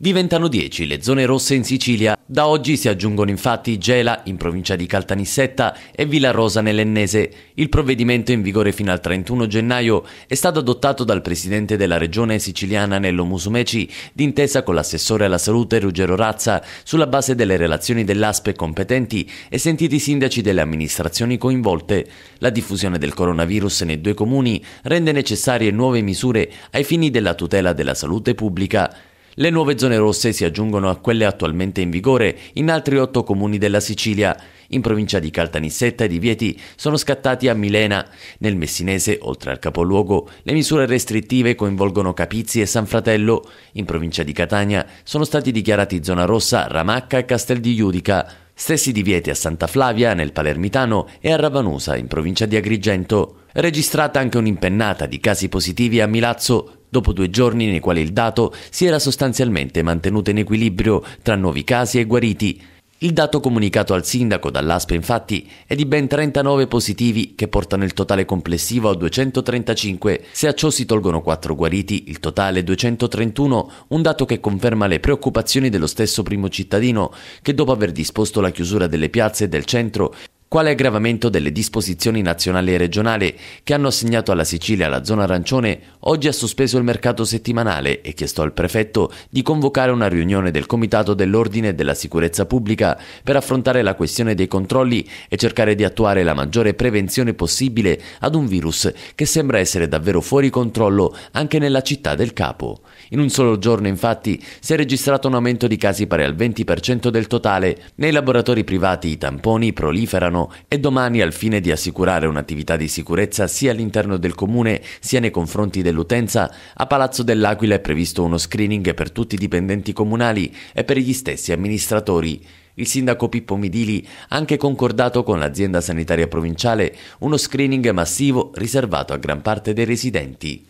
Diventano 10 le zone rosse in Sicilia. Da oggi si aggiungono infatti Gela in provincia di Caltanissetta e Villa Rosa nell'Ennese. Il provvedimento in vigore fino al 31 gennaio è stato adottato dal presidente della regione siciliana Nello Musumeci d'intesa con l'assessore alla salute Ruggero Razza sulla base delle relazioni dell'ASPE competenti e sentiti i sindaci delle amministrazioni coinvolte. La diffusione del coronavirus nei due comuni rende necessarie nuove misure ai fini della tutela della salute pubblica. Le nuove zone rosse si aggiungono a quelle attualmente in vigore in altri otto comuni della Sicilia. In provincia di Caltanissetta i divieti sono scattati a Milena. Nel Messinese, oltre al capoluogo, le misure restrittive coinvolgono Capizzi e San Fratello. In provincia di Catania sono stati dichiarati zona rossa Ramacca e Castel di Iudica. Stessi divieti a Santa Flavia, nel Palermitano, e a Ravanusa, in provincia di Agrigento. Registrata anche un'impennata di casi positivi a Milazzo, dopo due giorni nei quali il dato si era sostanzialmente mantenuto in equilibrio tra nuovi casi e guariti. Il dato comunicato al sindaco dall'ASPE infatti è di ben 39 positivi che portano il totale complessivo a 235, se a ciò si tolgono 4 guariti il totale è 231, un dato che conferma le preoccupazioni dello stesso primo cittadino che dopo aver disposto la chiusura delle piazze e del centro quale aggravamento delle disposizioni nazionali e regionali che hanno assegnato alla Sicilia la zona arancione, oggi ha sospeso il mercato settimanale e chiesto al prefetto di convocare una riunione del Comitato dell'Ordine e della Sicurezza Pubblica per affrontare la questione dei controlli e cercare di attuare la maggiore prevenzione possibile ad un virus che sembra essere davvero fuori controllo anche nella città del capo. In un solo giorno, infatti, si è registrato un aumento di casi pari al 20% del totale. Nei laboratori privati i tamponi proliferano Milano e domani al fine di assicurare un'attività di sicurezza sia all'interno del comune sia nei confronti dell'utenza, a Palazzo dell'Aquila è previsto uno screening per tutti i dipendenti comunali e per gli stessi amministratori il sindaco Pippo Midili ha anche concordato con l'azienda sanitaria provinciale uno screening massivo riservato a gran parte dei residenti.